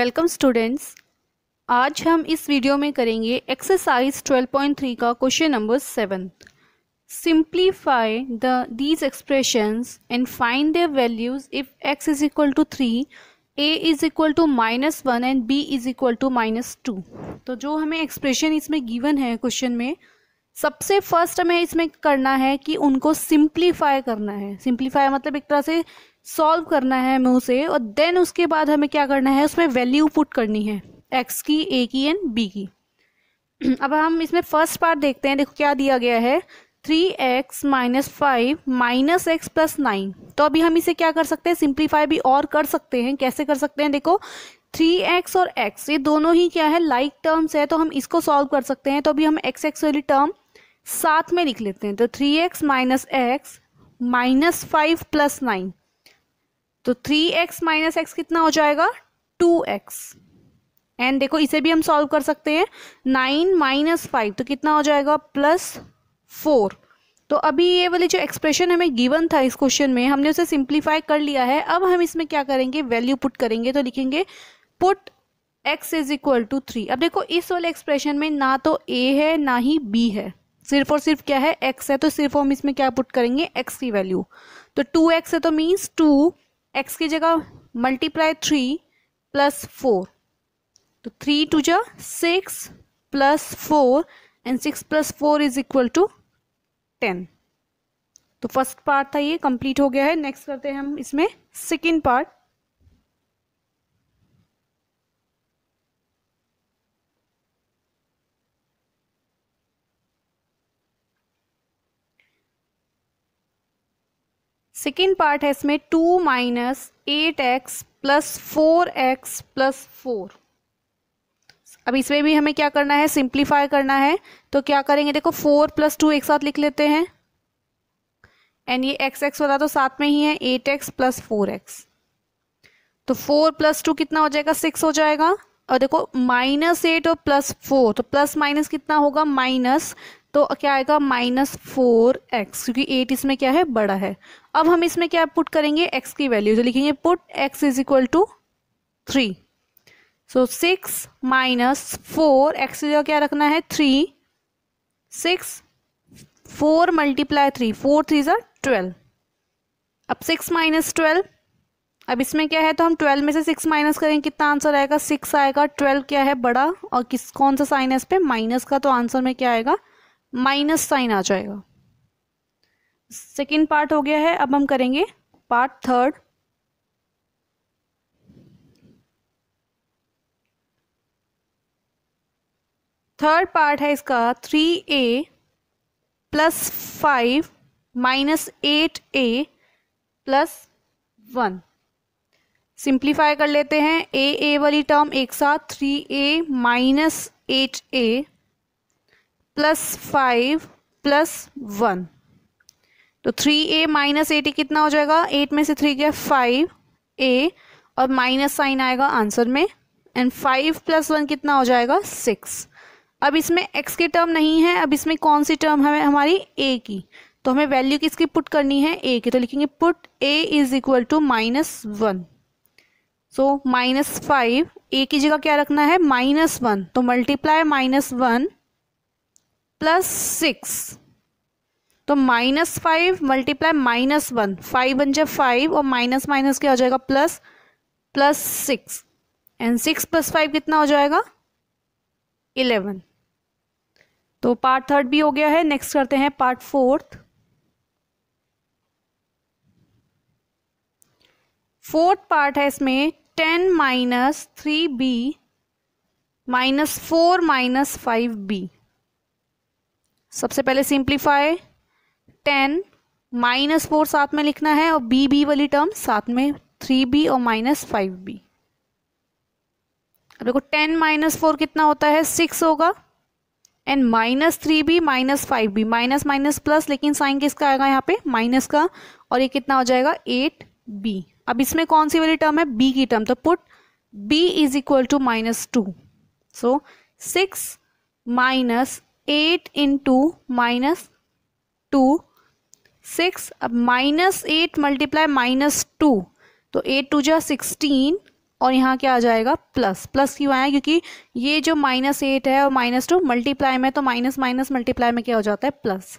welcome students आज हम इस वीडियो में करेंगे एक्सरसाइज 12.3 का question number seven simplify the these expressions and find their values if x is equal to three a is equal to minus one and b is equal to minus two तो जो हमें expression इसमें given है question में सबसे first हमें इसमें करना है कि उनको सिंप्लीफाई करना है सिंप्लीफाई मतलब एक तरह से सॉल्व करना है हमें उसे और देन उसके बाद हमें क्या करना है उसमें वैल्यू पुट करनी है एक्स की ए की एंड बी की अब हम इसमें फर्स्ट पार्ट देखते हैं देखो क्या दिया गया है three x minus five minus x plus nine तो अभी हम इसे क्या कर सकते हैं सिंप्लीफाई भी और कर सकते हैं कैसे कर सकते हैं देखो थ्री एक्स और एक्स ये दोनों ही क्या है लाइक like टर्म्स है तो हम इसको सॉल्व कर सकते हैं तो अभी हम एक्स एक्स वाली टर्म साथ में लिख लेते हैं तो three x minus x minus five plus nine तो थ्री एक्स माइनस एक्स कितना हो जाएगा टू एक्स एंड देखो इसे भी हम सॉल्व कर सकते हैं नाइन माइनस फाइव तो कितना हो जाएगा प्लस फोर तो अभी ये वाली जो एक्सप्रेशन हमें गिवन था इस क्वेश्चन में हमने उसे सिंप्लीफाई कर लिया है अब हम इसमें क्या करेंगे वैल्यू पुट करेंगे तो लिखेंगे put x is equal to three अब देखो इस वाले एक्सप्रेशन में ना तो a है ना ही b है सिर्फ और सिर्फ क्या है x है तो सिर्फ हम इसमें क्या पुट करेंगे x की वैल्यू तो 2x है तो मीन्स टू एक्स की जगह मल्टीप्लाई थ्री प्लस फोर तो थ्री टू जा six plus four and six plus four is equal to ten तो फर्स्ट पार्ट था ये कंप्लीट हो गया है नेक्स्ट करते हैं हम इसमें सेकेंड पार्ट सेकेंड पार्ट है इसमें two minus eight x plus four x plus four अब इसमें भी हमें क्या करना है सिंप्लीफाई करना है तो क्या करेंगे देखो फोर प्लस टू एक साथ लिख लेते हैं एंड ये एक्स एक्स वाला तो साथ में ही है eight x plus four x तो फोर प्लस टू कितना हो जाएगा सिक्स हो जाएगा और देखो माइनस एट और प्लस फोर तो प्लस माइनस कितना होगा माइनस तो क्या आएगा माइनस फोर एक्स क्योंकि एट इसमें क्या है बड़ा है अब हम इसमें क्या पुट करेंगे एक्स की वैल्यू तो लिखेंगे put x is equal to three so six minus four x की क्या रखना है three six four multiply three four three जो ट्वेल्व अब सिक्स माइनस ट्वेल्व अब इसमें क्या है तो हम ट्वेल्व में से सिक्स माइनस करेंगे कितना आंसर आएगा सिक्स आएगा ट्वेल्व क्या है बड़ा और किस कौन सा साइन है इस पर माइनस का तो आंसर में क्या आएगा माइनस साइन आ जाएगा सेकेंड पार्ट हो गया है अब हम करेंगे पार्ट थर्ड थर्ड पार्ट है इसका three a plus five minus eight a plus one simplify कर लेते हैं ए ए वाली टर्म एक साथ three a minus eight a plus five plus one तो थ्री ए माइनस एटी कितना हो जाएगा एट में से थ्री गया फाइव ए और माइनस साइन आएगा आंसर में एंड फाइव प्लस वन कितना हो जाएगा सिक्स अब इसमें एक्स की टर्म नहीं है अब इसमें कौन सी टर्म है हमारी ए की तो हमें वैल्यू किसकी पुट करनी है ए की तो लिखेंगे put a is equal to minus one so minus five a की जगह क्या रखना है माइनस वन तो multiply minus one plus six तो minus five multiply minus one five बन जाए फाइव और माइनस माइनस क्या हो जाएगा plus plus six and six plus five कितना हो जाएगा इलेवन तो पार्ट थर्ड भी हो गया है नेक्स्ट करते हैं पार्ट फोर्थ फोर्थ पार्ट है इसमें ten minus three b minus four minus five b सबसे पहले सिंप्लीफाई टेन माइनस फोर साथ में लिखना है और बी बी वाली टर्म साथ में थ्री बी और माइनस फाइव बी अब देखो टेन माइनस फोर कितना होता है सिक्स होगा and minus three b minus five b minus minus plus लेकिन साइन किसका आएगा यहाँ पे माइनस का और ये कितना हो जाएगा एट बी अब इसमें कौन सी वाली टर्म है बी की टर्म तो put b is equal to minus two so six minus eight in two minus two six अब minus eight multiply minus two तो एट टू जा सिक्सटीन और यहाँ क्या आ जाएगा प्लस प्लस क्यों आया क्योंकि ये जो माइनस एट है और माइनस टू मल्टीप्लाई में तो माइनस माइनस मल्टीप्लाई में क्या हो जाता है प्लस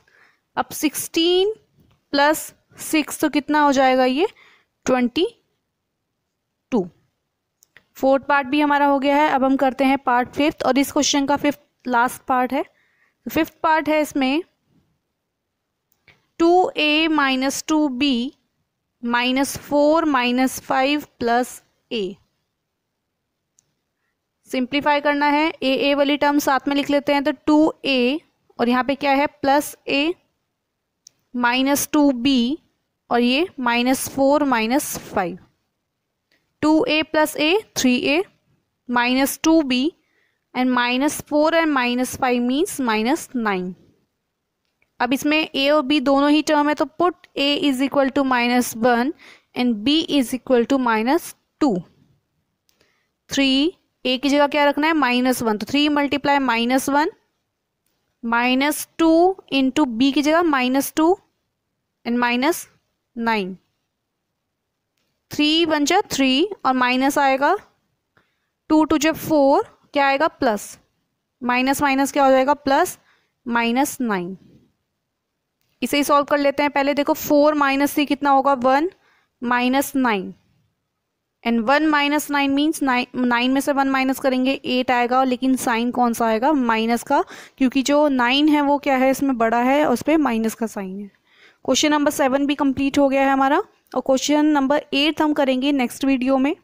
अब सिक्सटीन प्लस सिक्स तो कितना हो जाएगा ये ट्वेंटी टू फोर्थ पार्ट भी हमारा हो गया है अब हम करते हैं पार्ट फिफ्थ और इस क्वेश्चन का फिफ्थ लास्ट पार्ट है फिफ्थ पार्ट है इसमें two a minus two b minus four minus five plus a simplify करना है ए ए वाली टर्म साथ में लिख लेते हैं तो टू ए और यहाँ पे क्या है plus a minus two b और ये minus four minus five two a plus a three a minus two b and minus four and minus five means minus nine अब इसमें ए और बी दोनों ही टर्म है तो put a is equal to minus one and b is equal to minus two three a की जगह क्या रखना है माइनस वन तो three multiply minus one minus two into b की जगह minus two and minus nine three बन जा थ्री और माइनस आएगा टू टू जब फोर क्या आएगा प्लस माइनस माइनस क्या हो जाएगा प्लस माइनस नाइन इसे ही सॉल्व कर लेते हैं पहले देखो फोर माइनस थ्री कितना होगा one minus nine and one minus nine means nine nine में से वन माइनस करेंगे एट आएगा लेकिन साइन कौन सा आएगा माइनस का क्योंकि जो नाइन है वो क्या है इसमें बड़ा है और उस पर माइनस का साइन है क्वेश्चन नंबर सेवन भी कंप्लीट हो गया है हमारा और क्वेश्चन नंबर एट हम करेंगे नेक्स्ट वीडियो में